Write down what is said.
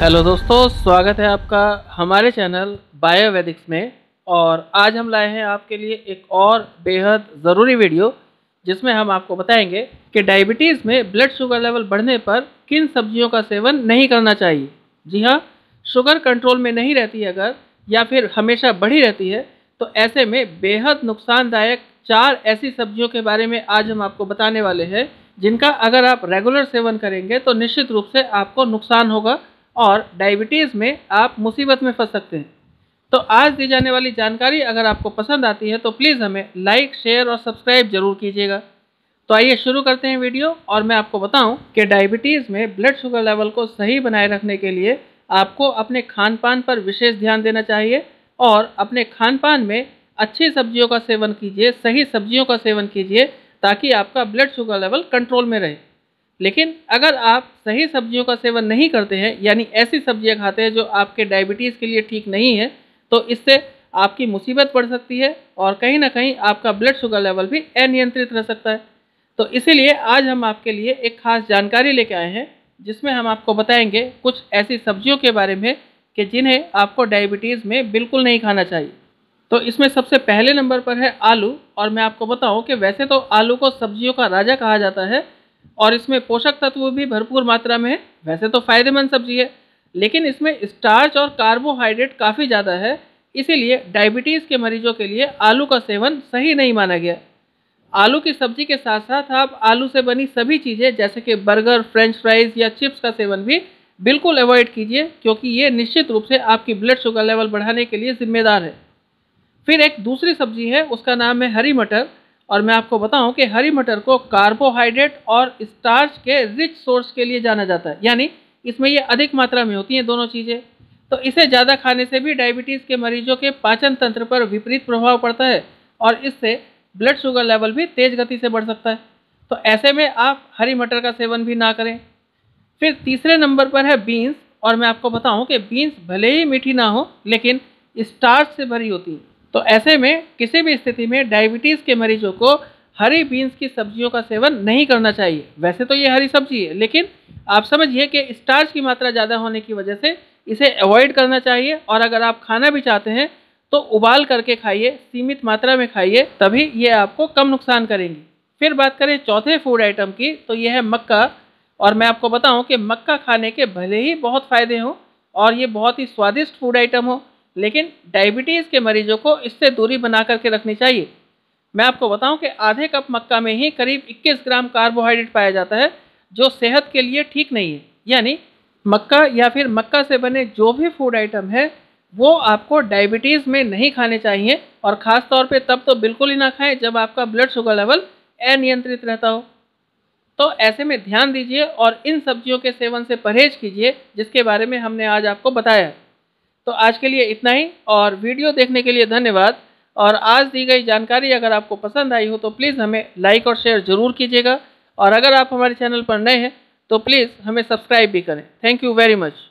hello दोस्तों स्वागत है आपका हमारे चैनल बायोवेदिक्स में और आज हम लाए हैं आपके लिए एक और बेहद ज़रूरी वीडियो जिसमें हम आपको बताएंगे कि डायबिटीज़ में ब्लड शुगर लेवल बढ़ने पर किन सब्जियों का सेवन नहीं करना चाहिए जी हाँ शुगर कंट्रोल में नहीं रहती अगर या फिर हमेशा बढ़ी रहती है तो ऐसे में बेहद नुकसानदायक चार ऐसी सब्जियों के बारे में आज हम आपको बताने वाले हैं जिनका अगर आप रेगुलर सेवन करेंगे तो निश्चित रूप से आपको नुकसान होगा और डायबिटीज़ में आप मुसीबत में फंस सकते हैं तो आज दी जाने वाली जानकारी अगर आपको पसंद आती है तो प्लीज़ हमें लाइक शेयर और सब्सक्राइब जरूर कीजिएगा तो आइए शुरू करते हैं वीडियो और मैं आपको बताऊं कि डायबिटीज़ में ब्लड शुगर लेवल को सही बनाए रखने के लिए आपको अपने खान पान पर विशेष ध्यान देना चाहिए और अपने खान पान में अच्छी सब्जियों का सेवन कीजिए सही सब्जियों का सेवन कीजिए ताकि आपका ब्लड शुगर लेवल कंट्रोल में रहे लेकिन अगर आप सही सब्जियों का सेवन नहीं करते हैं यानी ऐसी सब्जियां खाते हैं जो आपके डायबिटीज़ के लिए ठीक नहीं है तो इससे आपकी मुसीबत पड़ सकती है और कहीं ना कहीं आपका ब्लड शुगर लेवल भी अनियंत्रित रह सकता है तो इसीलिए आज हम आपके लिए एक खास जानकारी लेके आए हैं जिसमें हम आपको बताएंगे कुछ ऐसी सब्जियों के बारे में कि जिन्हें आपको डायबिटीज़ में बिल्कुल नहीं खाना चाहिए तो इसमें सबसे पहले नंबर पर है आलू और मैं आपको बताऊं कि वैसे तो आलू को सब्जियों का राजा कहा जाता है और इसमें पोषक तत्व भी भरपूर मात्रा में है वैसे तो फायदेमंद सब्जी है लेकिन इसमें स्टार्च और कार्बोहाइड्रेट काफ़ी ज़्यादा है इसीलिए डायबिटीज़ के मरीजों के लिए आलू का सेवन सही नहीं माना गया आलू की सब्जी के साथ साथ आप आलू से बनी सभी चीज़ें जैसे कि बर्गर फ्रेंच फ्राइज या चिप्स का सेवन भी बिल्कुल अवॉइड कीजिए क्योंकि ये निश्चित रूप से आपकी ब्लड शुगर लेवल बढ़ाने के लिए जिम्मेदार है फिर एक दूसरी सब्जी है उसका नाम है हरी मटर और मैं आपको बताऊं कि हरी मटर को कार्बोहाइड्रेट और स्टार्च के रिच सोर्स के लिए जाना जाता है यानी इसमें ये अधिक मात्रा में होती हैं दोनों चीज़ें तो इसे ज़्यादा खाने से भी डायबिटीज़ के मरीजों के पाचन तंत्र पर विपरीत प्रभाव पड़ता है और इससे ब्लड शुगर लेवल भी तेज़ गति से बढ़ सकता है तो ऐसे में आप हरी मटर का सेवन भी ना करें फिर तीसरे नंबर पर है बीन्स और मैं आपको बताऊं कि बीन्स भले ही मीठी ना हो लेकिन स्टार्च से भरी होती है तो ऐसे में किसी भी स्थिति में डायबिटीज़ के मरीजों को हरी बीन्स की सब्जियों का सेवन नहीं करना चाहिए वैसे तो ये हरी सब्जी है लेकिन आप समझिए कि स्टार्च की मात्रा ज़्यादा होने की वजह से इसे अवॉइड करना चाहिए और अगर आप खाना भी चाहते हैं तो उबाल करके खाइए सीमित मात्रा में खाइए तभी ये आपको कम नुकसान करेंगी फिर बात करें चौथे फूड आइटम की तो यह है मक्का और मैं आपको बताऊं कि मक्का खाने के भले ही बहुत फ़ायदे हों और ये बहुत ही स्वादिष्ट फूड आइटम हो लेकिन डायबिटीज़ के मरीजों को इससे दूरी बना करके रखनी चाहिए मैं आपको बताऊं कि आधे कप मक्का में ही करीब 21 ग्राम कार्बोहाइड्रेट पाया जाता है जो सेहत के लिए ठीक नहीं है यानी मक्का या फिर मक्का से बने जो भी फूड आइटम है वो आपको डायबिटीज़ में नहीं खाने चाहिए और ख़ास तौर पर तब तो बिल्कुल ही ना खाएँ जब आपका ब्लड शुगर लेवल अनियंत्रित रहता हो तो ऐसे में ध्यान दीजिए और इन सब्जियों के सेवन से परहेज कीजिए जिसके बारे में हमने आज आपको बताया तो आज के लिए इतना ही और वीडियो देखने के लिए धन्यवाद और आज दी गई जानकारी अगर आपको पसंद आई हो तो प्लीज़ हमें लाइक और शेयर ज़रूर कीजिएगा और अगर आप हमारे चैनल पर नए हैं तो प्लीज़ हमें सब्सक्राइब भी करें थैंक यू वेरी मच